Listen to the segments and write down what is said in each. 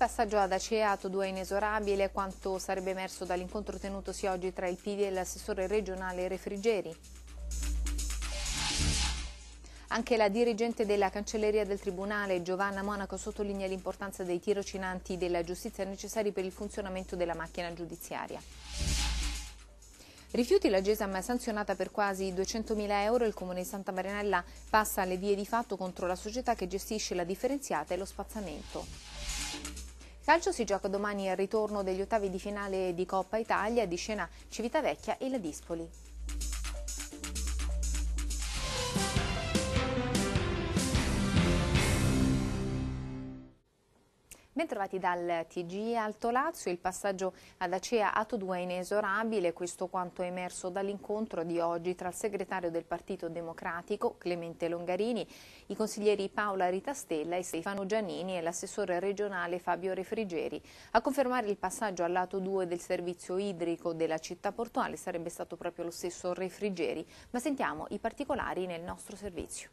passaggio ad ACEA 2 è inesorabile quanto sarebbe emerso dall'incontro tenutosi oggi tra il PD e l'assessore regionale Refrigeri. Anche la dirigente della Cancelleria del Tribunale, Giovanna Monaco, sottolinea l'importanza dei tirocinanti della giustizia necessari per il funzionamento della macchina giudiziaria. Rifiuti la Gesam è sanzionata per quasi 200.000 euro, il comune di Santa Marinella passa alle vie di fatto contro la società che gestisce la differenziata e lo spazzamento. Calcio si gioca domani il ritorno degli ottavi di finale di Coppa Italia di Scena Civitavecchia e la Dispoli. Bentrovati dal TG Alto Lazio, il passaggio ad Acea Ato 2 è inesorabile, questo quanto è emerso dall'incontro di oggi tra il segretario del Partito Democratico Clemente Longarini, i consiglieri Paola Ritastella e Stefano Giannini e l'assessore regionale Fabio Refrigeri. A confermare il passaggio al lato 2 del servizio idrico della città portuale sarebbe stato proprio lo stesso Refrigeri, ma sentiamo i particolari nel nostro servizio.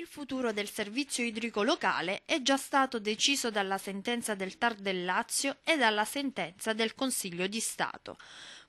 Il futuro del servizio idrico locale è già stato deciso dalla sentenza del TAR del Lazio e dalla sentenza del Consiglio di Stato.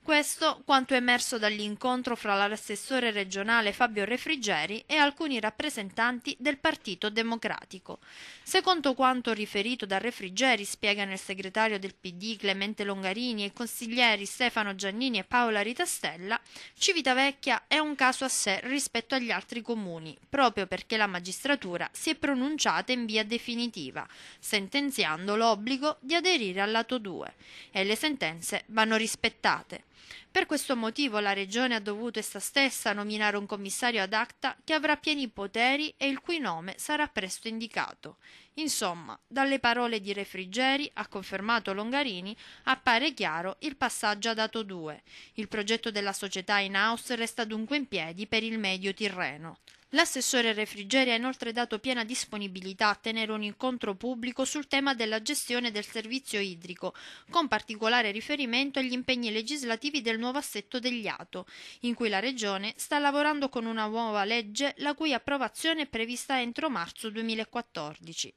Questo quanto emerso dall'incontro fra l'assessore regionale Fabio Refrigeri e alcuni rappresentanti del Partito Democratico. Secondo quanto riferito da Refrigeri, spiegano il segretario del PD Clemente Longarini e i consiglieri Stefano Giannini e Paola Ritastella, Civitavecchia è un caso a sé rispetto agli altri comuni, proprio perché la magistratura si è pronunciata in via definitiva, sentenziando l'obbligo di aderire al lato 2 e le sentenze vanno rispettate. Per questo motivo la Regione ha dovuto essa stessa nominare un commissario ad acta che avrà pieni poteri e il cui nome sarà presto indicato. Insomma, dalle parole di Refrigeri, ha confermato Longarini, appare chiaro il passaggio a dato 2. Il progetto della società in house resta dunque in piedi per il medio Tirreno. L'assessore Refrigeri ha inoltre dato piena disponibilità a tenere un incontro pubblico sul tema della gestione del servizio idrico, con particolare riferimento agli impegni legislativi del nuovo assetto degli ATO, in cui la Regione sta lavorando con una nuova legge la cui approvazione è prevista entro marzo 2014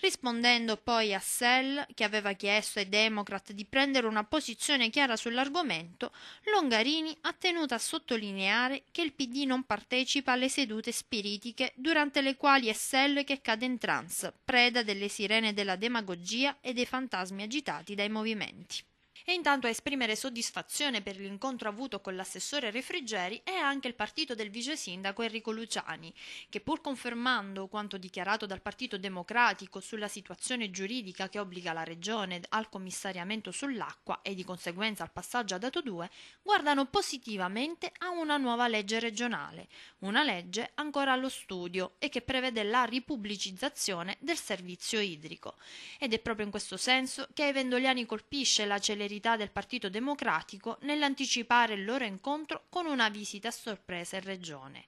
rispondendo poi a Sell, che aveva chiesto ai Democrat di prendere una posizione chiara sull'argomento, Longarini ha tenuto a sottolineare che il PD non partecipa alle sedute spiritiche durante le quali è Sell che cade in trance, preda delle sirene della demagogia e dei fantasmi agitati dai movimenti e intanto a esprimere soddisfazione per l'incontro avuto con l'assessore Refrigeri è anche il partito del vice sindaco Enrico Luciani, che pur confermando quanto dichiarato dal Partito Democratico sulla situazione giuridica che obbliga la Regione al commissariamento sull'acqua e di conseguenza al passaggio a dato 2, guardano positivamente a una nuova legge regionale, una legge ancora allo studio e che prevede la ripubblicizzazione del servizio idrico. Ed è proprio in questo senso che ai vendoliani colpisce la celerità l'attività del Partito Democratico nell'anticipare il loro incontro con una visita a sorpresa in Regione.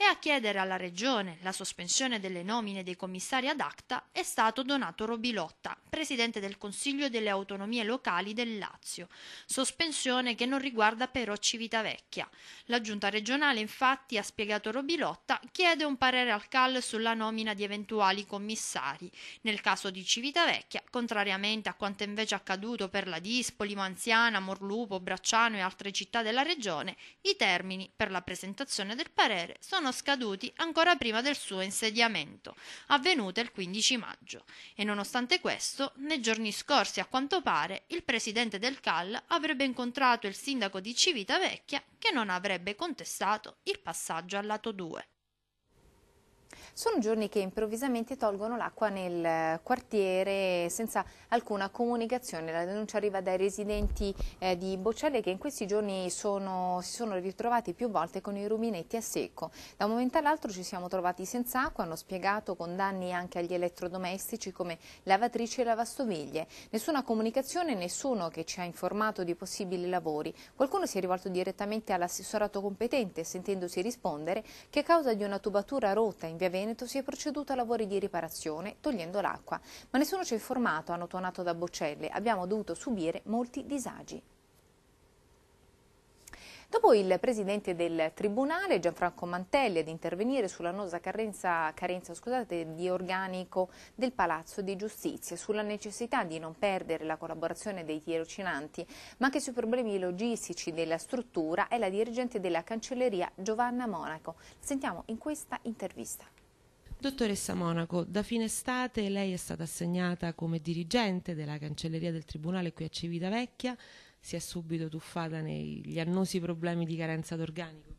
E a chiedere alla Regione la sospensione delle nomine dei commissari ad acta è stato Donato Robilotta, Presidente del Consiglio delle Autonomie Locali del Lazio, sospensione che non riguarda però Civitavecchia. La Giunta regionale, infatti, ha spiegato Robilotta, chiede un parere al CAL sulla nomina di eventuali commissari. Nel caso di Civitavecchia, contrariamente a quanto invece accaduto per la DISP Empoli, Manziana, Morlupo, Bracciano e altre città della regione, i termini per la presentazione del parere sono scaduti ancora prima del suo insediamento, avvenuto il 15 maggio, e nonostante questo, nei giorni scorsi a quanto pare, il presidente del CAL avrebbe incontrato il sindaco di Civitavecchia che non avrebbe contestato il passaggio al lato 2. Sono giorni che improvvisamente tolgono l'acqua nel eh, quartiere senza alcuna comunicazione. La denuncia arriva dai residenti eh, di Boccelle che in questi giorni sono, si sono ritrovati più volte con i rubinetti a secco. Da un momento all'altro ci siamo trovati senza acqua, hanno spiegato con danni anche agli elettrodomestici come lavatrici e lavastoviglie. Nessuna comunicazione, nessuno che ci ha informato di possibili lavori. Qualcuno si è rivolto direttamente all'assessorato competente sentendosi rispondere che a causa di una tubatura rotta in via Venere Veneto si è proceduto a lavori di riparazione togliendo l'acqua, ma nessuno ci ha informato, hanno tuonato da boccelle, abbiamo dovuto subire molti disagi. Dopo il presidente del Tribunale, Gianfranco Mantelli, ad intervenire sull'annosa carenza, carenza scusate, di organico del Palazzo di Giustizia, sulla necessità di non perdere la collaborazione dei tirocinanti, ma anche sui problemi logistici della struttura, è la dirigente della Cancelleria Giovanna Monaco. sentiamo in questa intervista. Dottoressa Monaco, da fine estate lei è stata assegnata come dirigente della cancelleria del Tribunale qui a Civitavecchia, si è subito tuffata negli annosi problemi di carenza d'organico?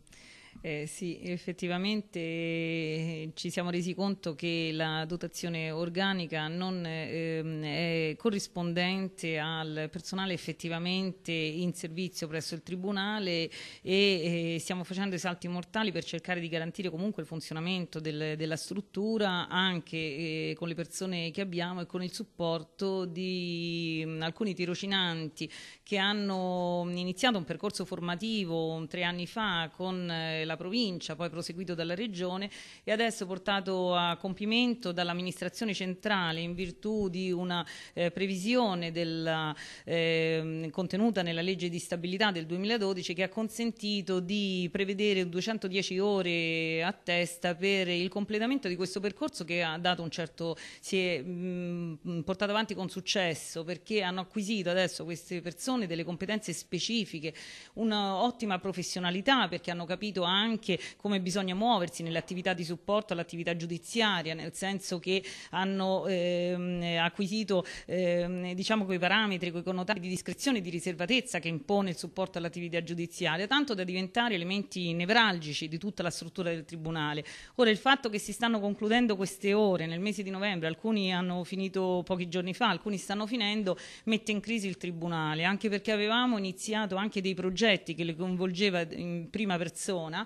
Eh, sì, effettivamente eh, ci siamo resi conto che la dotazione organica non ehm, è corrispondente al personale effettivamente in servizio presso il Tribunale e eh, stiamo facendo i salti mortali per cercare di garantire comunque il funzionamento del, della struttura anche eh, con le persone che abbiamo e con il supporto di mh, mm, alcuni tirocinanti che hanno iniziato un percorso formativo tre anni fa con la eh, della provincia, poi proseguito dalla regione e adesso portato a compimento dall'amministrazione centrale in virtù di una eh, previsione della, eh, contenuta nella legge di stabilità del 2012 che ha consentito di prevedere 210 ore a testa per il completamento di questo percorso che ha dato un certo, si è mh, mm, portato avanti con successo perché hanno acquisito adesso queste persone delle competenze specifiche, un'ottima professionalità perché hanno capito anche anche come bisogna muoversi nell'attività di supporto all'attività giudiziaria, nel senso che hanno ehm, acquisito ehm, diciamo quei parametri, quei connotati di discrezione e di riservatezza che impone il supporto all'attività giudiziaria, tanto da diventare elementi nevralgici di tutta la struttura del Tribunale. Ora il fatto che si stanno concludendo queste ore nel mese di novembre, alcuni hanno finito pochi giorni fa, alcuni stanno finendo, mette in crisi il Tribunale, anche perché avevamo iniziato anche dei progetti che le coinvolgeva in prima persona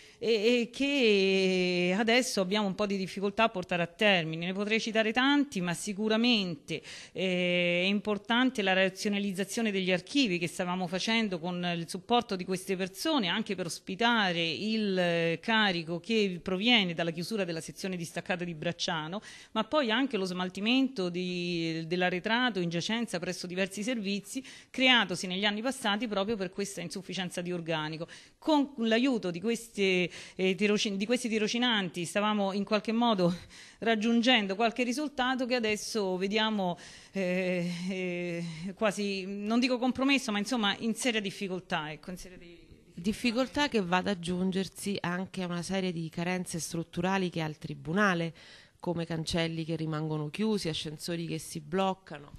e, e, che adesso abbiamo un po' di difficoltà a portare a termine. Ne potrei citare tanti, ma sicuramente eh, è importante la razionalizzazione degli archivi che stavamo facendo con il supporto di queste persone anche per ospitare il eh, carico che proviene dalla chiusura della sezione distaccata di Bracciano, ma poi anche lo smaltimento dell'arretrato in giacenza presso diversi servizi creatosi negli anni passati proprio per questa insufficienza di organico. Con l'aiuto di queste eh, di questi tirocinanti stavamo in qualche modo raggiungendo qualche risultato che adesso vediamo eh, eh, quasi, non dico compromesso, ma insomma in seria difficoltà. Ecco, in seria di difficoltà che va ad aggiungersi anche a una serie di carenze strutturali che ha il Tribunale, come cancelli che rimangono chiusi, ascensori che si bloccano.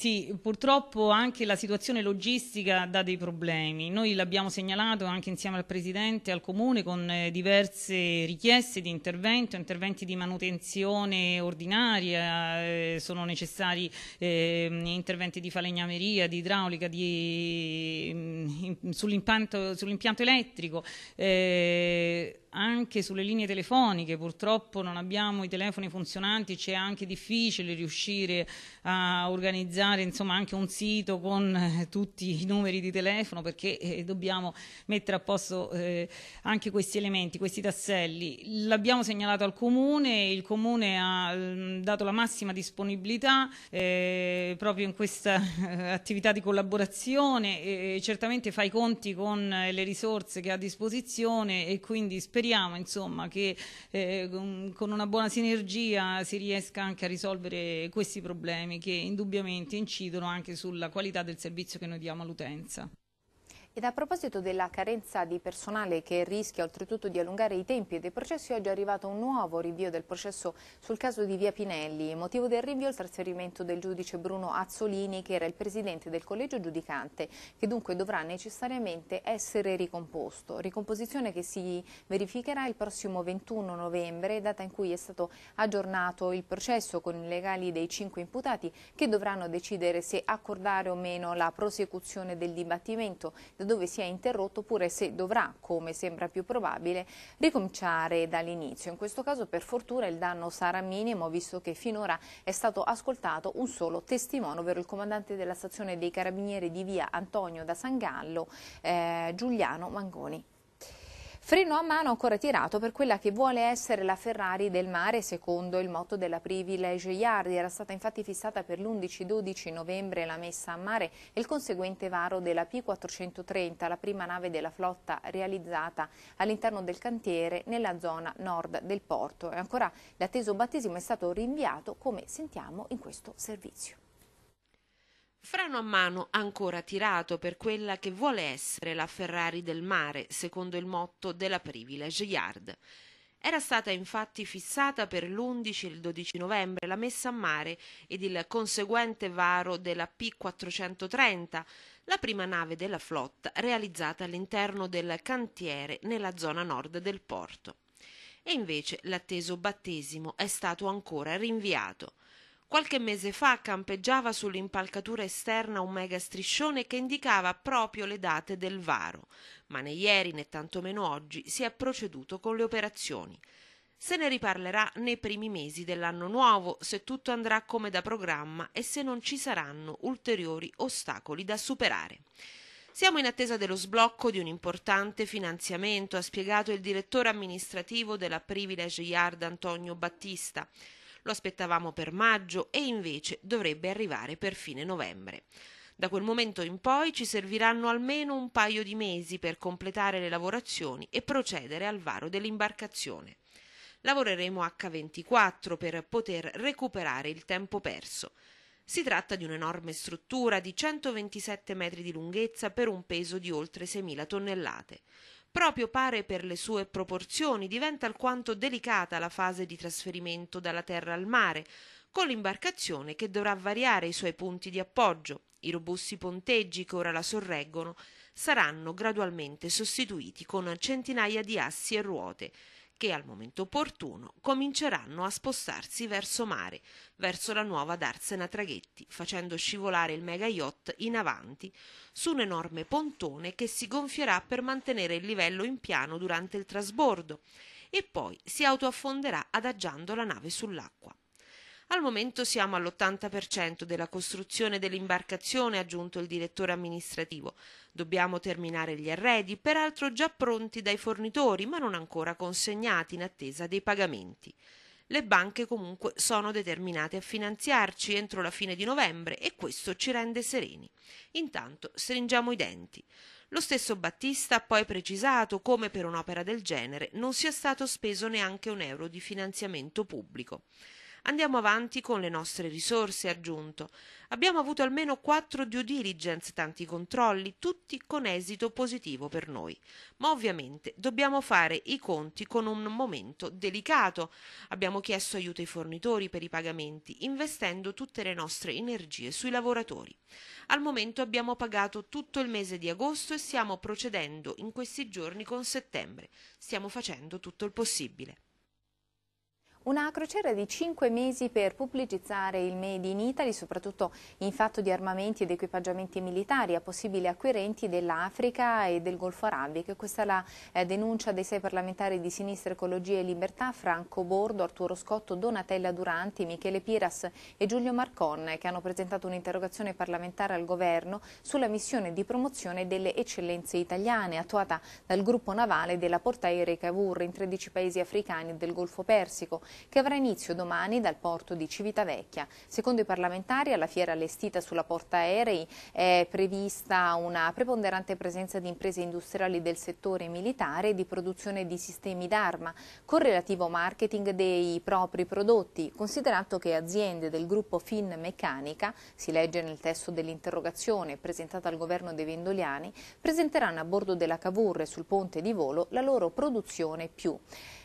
Sì, purtroppo anche la situazione logistica dà dei problemi. Noi l'abbiamo segnalato anche insieme al Presidente e al Comune con eh, diverse richieste di intervento, interventi di manutenzione ordinaria, eh, sono necessari eh, interventi di falegnameria, di idraulica, mm, sull'impianto, sull elettrico. Eh, anche sulle linee telefoniche, purtroppo non abbiamo i telefoni funzionanti, c'è anche difficile riuscire a organizzare insomma, anche un sito con eh, tutti i numeri di telefono perché eh, dobbiamo mettere a posto eh, anche questi elementi, questi tasselli. L'abbiamo segnalato al Comune, il Comune ha mh, mm, dato la massima disponibilità eh, proprio in questa eh, attività di collaborazione, certamente fa i conti con eh, le risorse che ha a disposizione e quindi spero speriamo insomma, che eh, con una buona sinergia si riesca anche a risolvere questi problemi che indubbiamente incidono anche sulla qualità del servizio che noi diamo all'utenza. Ed a proposito della carenza di personale che rischia oltretutto di allungare i tempi dei processi, oggi è arrivato un nuovo rinvio del processo sul caso di Via Pinelli. Motivo del rinvio il trasferimento del giudice Bruno Azzolini, che era il presidente del collegio giudicante, che dunque dovrà necessariamente essere ricomposto. Ricomposizione che si verificherà il prossimo 21 novembre, data in cui è stato aggiornato il processo con i legali dei cinque imputati che dovranno decidere se accordare o meno la prosecuzione del dibattimento da dove si è interrotto oppure se dovrà, come sembra più probabile, ricominciare dall'inizio. In questo caso per fortuna il danno sarà minimo visto che finora è stato ascoltato un solo testimone, ovvero il comandante della stazione dei carabinieri di via Antonio da Sangallo, eh, Giuliano Mangoni. Freno a mano ancora tirato per quella che vuole essere la Ferrari del mare, secondo il motto della Privilege Yard. Era stata infatti fissata per l'11-12 novembre la messa a mare e il conseguente varo della P430, la prima nave della flotta realizzata all'interno del cantiere nella zona nord del porto. E ancora l'atteso battesimo è stato rinviato, come sentiamo in questo servizio. Frano a mano ancora tirato per quella che vuole essere la Ferrari del mare, secondo il motto della Privilege Yard. Era stata infatti fissata per l'11 e il 12 novembre la messa a mare ed il conseguente varo della P430, la prima nave della flotta realizzata all'interno del cantiere nella zona nord del porto. E invece l'atteso battesimo è stato ancora rinviato. Qualche mese fa campeggiava sull'impalcatura esterna un mega striscione che indicava proprio le date del varo, ma né ieri né tantomeno oggi si è proceduto con le operazioni. Se ne riparlerà nei primi mesi dell'anno nuovo, se tutto andrà come da programma e se non ci saranno ulteriori ostacoli da superare. Siamo in attesa dello sblocco di un importante finanziamento, ha spiegato il direttore amministrativo della Privilege Yard Antonio Battista. Lo aspettavamo per maggio e invece dovrebbe arrivare per fine novembre. Da quel momento in poi ci serviranno almeno un paio di mesi per completare le lavorazioni e procedere al varo dell'imbarcazione. Lavoreremo H24 per poter recuperare il tempo perso. Si tratta di un'enorme struttura di 127 metri di lunghezza per un peso di oltre 6.000 tonnellate proprio pare per le sue proporzioni, diventa alquanto delicata la fase di trasferimento dalla terra al mare, con l'imbarcazione che dovrà variare i suoi punti di appoggio. I robusti ponteggi che ora la sorreggono saranno gradualmente sostituiti con centinaia di assi e ruote, che al momento opportuno cominceranno a spostarsi verso mare, verso la nuova Darsena Traghetti, facendo scivolare il mega yacht in avanti su un enorme pontone che si gonfierà per mantenere il livello in piano durante il trasbordo e poi si autoaffonderà adagiando la nave sull'acqua. Al momento siamo all'80% della costruzione dell'imbarcazione, ha aggiunto il direttore amministrativo. Dobbiamo terminare gli arredi, peraltro già pronti dai fornitori, ma non ancora consegnati in attesa dei pagamenti. Le banche comunque sono determinate a finanziarci entro la fine di novembre e questo ci rende sereni. Intanto stringiamo i denti. Lo stesso Battista ha poi precisato come per un'opera del genere non sia stato speso neanche un euro di finanziamento pubblico. Andiamo avanti con le nostre risorse, ha aggiunto. Abbiamo avuto almeno quattro due diligence, tanti controlli, tutti con esito positivo per noi. Ma ovviamente dobbiamo fare i conti con un momento delicato. Abbiamo chiesto aiuto ai fornitori per i pagamenti, investendo tutte le nostre energie sui lavoratori. Al momento abbiamo pagato tutto il mese di agosto e stiamo procedendo in questi giorni con settembre. Stiamo facendo tutto il possibile. Una crociera di 5 mesi per pubblicizzare il Made in Italy, soprattutto in fatto di armamenti ed equipaggiamenti militari a possibili acquirenti dell'Africa e del Golfo Arabico. Questa è la eh, denuncia dei sei parlamentari di Sinistra Ecologia e Libertà, Franco Bordo, Arturo Scotto, Donatella Duranti, Michele Piras e Giulio Marcon, che hanno presentato un'interrogazione parlamentare al Governo sulla missione di promozione delle eccellenze italiane, attuata dal gruppo navale della Portaerei Cavour in 13 paesi africani del Golfo Persico che avrà inizio domani dal porto di Civitavecchia. Secondo i parlamentari, alla fiera allestita sulla porta aerei è prevista una preponderante presenza di imprese industriali del settore militare e di produzione di sistemi d'arma, con relativo marketing dei propri prodotti, considerato che aziende del gruppo Fin Meccanica, si legge nel testo dell'interrogazione presentata al governo dei Vendoliani, presenteranno a bordo della Cavour sul ponte di volo la loro produzione più.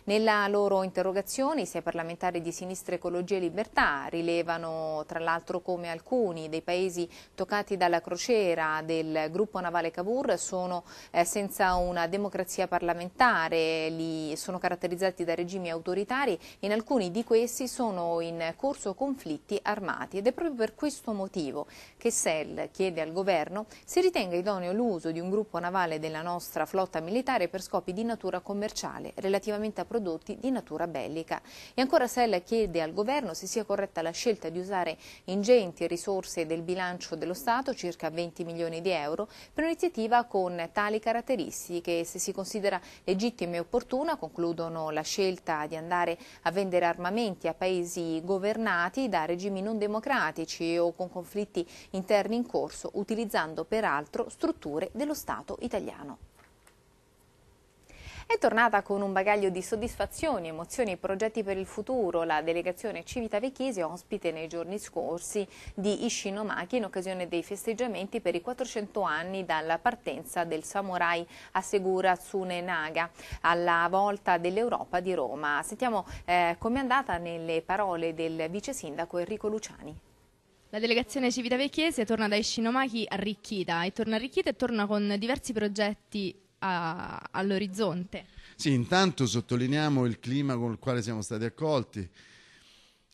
Nella loro interrogazione sia parlamentari di Sinistra Ecologia e Libertà rilevano tra l'altro come alcuni dei paesi toccati dalla crociera del gruppo navale Cavour sono eh, senza una democrazia parlamentare, li sono caratterizzati da regimi autoritari, e in alcuni di questi sono in corso conflitti armati ed è proprio per questo motivo che SEL chiede al governo se ritenga idoneo l'uso di un gruppo navale della nostra flotta militare per scopi di natura commerciale relativamente a prodotti di natura bellica. E ancora Sella chiede al governo se sia corretta la scelta di usare ingenti risorse del bilancio dello Stato, circa 20 milioni di euro, per un'iniziativa con tali caratteristiche e se si considera legittima e opportuna, concludono la scelta di andare a vendere armamenti a paesi governati da regimi non democratici o con conflitti interni in corso, utilizzando peraltro strutture dello Stato italiano. È tornata con un bagaglio di soddisfazioni, emozioni e progetti per il futuro la delegazione Civita Vecchese ospite nei giorni scorsi di Ishinomaki in occasione dei festeggiamenti per i 400 anni dalla partenza del samurai Asegura Tsune Naga alla volta dell'Europa di Roma. Sentiamo eh, com'è andata nelle parole del vice sindaco Enrico Luciani. La delegazione Civita civitavecchiese torna da Ishinomaki arricchita e torna arricchita e torna con diversi progetti all'orizzonte. Sì, intanto sottolineiamo il clima con il quale siamo stati accolti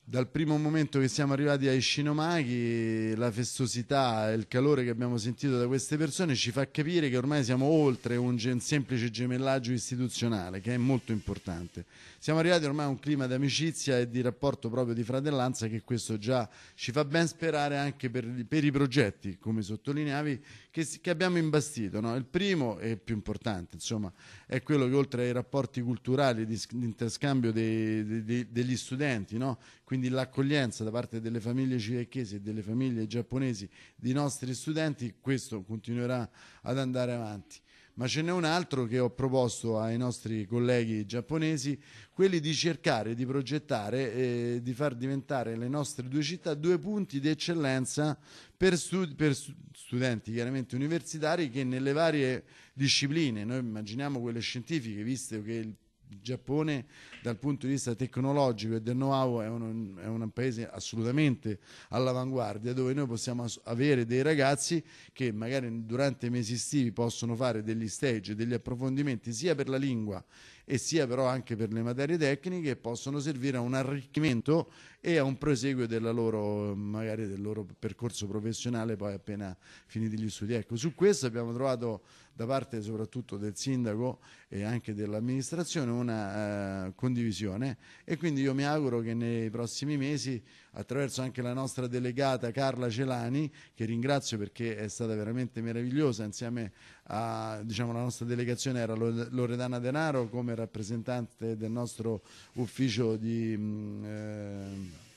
dal primo momento che siamo arrivati ai Shinomaki, la festosità e il calore che abbiamo sentito da queste persone ci fa capire che ormai siamo oltre un gen- semplice gemellaggio istituzionale, che è molto importante. Siamo arrivati ormai a un clima di amicizia e di rapporto proprio di fratellanza che questo già ci fa ben sperare anche per, per i progetti, come sottolineavi, che, che abbiamo imbastito. No? Il primo e più importante, insomma, è quello che oltre ai rapporti culturali di, di interscambio dei, dei, degli studenti, no? Quindi l'accoglienza da parte delle famiglie cirechesi e delle famiglie giapponesi dei nostri studenti, questo continuerà ad andare avanti ma ce n'è un altro che ho proposto ai nostri colleghi giapponesi, quelli di cercare di progettare e di far diventare le nostre due città due punti di eccellenza per, studi per studenti chiaramente universitari che nelle varie discipline, noi immaginiamo quelle scientifiche, visto che il il Giappone dal punto di vista tecnologico e del know-how è, un, è un paese assolutamente all'avanguardia dove noi possiamo avere dei ragazzi che magari durante i mesi estivi possono fare degli stage, degli approfondimenti sia per la lingua e sia però anche per le materie tecniche possono servire a un arricchimento e a un proseguo loro, del loro percorso professionale poi appena finiti gli studi. Ecco, su questo abbiamo trovato da parte soprattutto del sindaco e anche dell'amministrazione una eh, condivisione e quindi io mi auguro che nei prossimi mesi attraverso anche la nostra delegata Carla Celani che ringrazio perché è stata veramente meravigliosa insieme a diciamo la nostra delegazione era Loredana Denaro come rappresentante del nostro ufficio di mm, eh,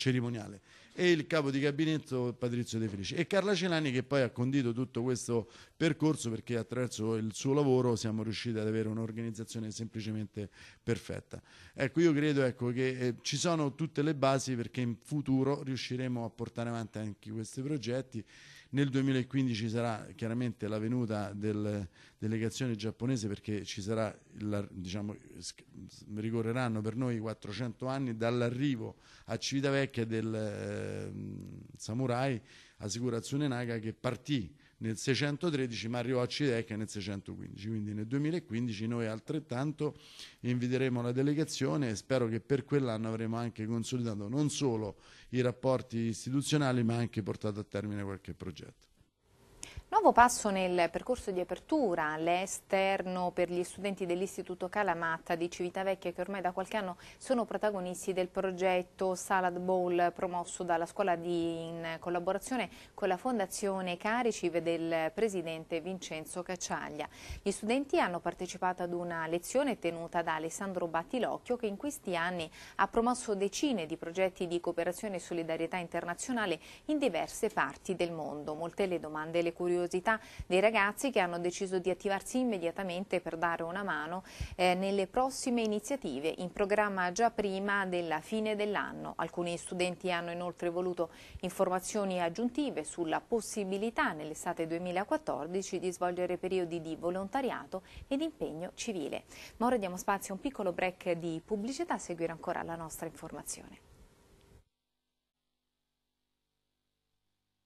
cerimoniale e il capo di gabinetto Patrizio De Felici e Carla Celani che poi ha condito tutto questo percorso perché attraverso il suo lavoro siamo riusciti ad avere un'organizzazione semplicemente perfetta. Ecco, io credo ecco, che eh, ci sono tutte le basi perché in futuro riusciremo a portare avanti anche questi progetti nel 2015 ci sarà chiaramente la venuta della delegazione giapponese perché ci sarà, la, diciamo, ricorreranno per noi 400 anni dall'arrivo a Civitavecchia del eh, samurai Assicurazione Naga che partì nel 613 ma arrivò a Cideca nel 615 quindi nel 2015 noi altrettanto inviteremo la delegazione e spero che per quell'anno avremo anche consolidato non solo i rapporti istituzionali ma anche portato a termine qualche progetto Nuovo passo nel percorso di apertura all'esterno per gli studenti dell'Istituto Calamatta di Civitavecchia che ormai da qualche anno sono protagonisti del progetto Salad Bowl promosso dalla scuola di, in collaborazione con la Fondazione Cariciv del presidente Vincenzo Cacciaglia. Gli studenti hanno partecipato ad una lezione tenuta da Alessandro Battilocchio che in questi anni ha promosso decine di progetti di cooperazione e solidarietà internazionale in diverse parti del mondo. Molte le domande e le curiosità curiosità dei ragazzi che hanno deciso di attivarsi immediatamente per dare una mano eh, nelle prossime iniziative in programma già prima della fine dell'anno. Alcuni studenti hanno inoltre voluto informazioni aggiuntive sulla possibilità nell'estate 2014 di svolgere periodi di volontariato e di impegno civile. Ma ora diamo spazio a un piccolo break di pubblicità, seguire ancora la nostra informazione.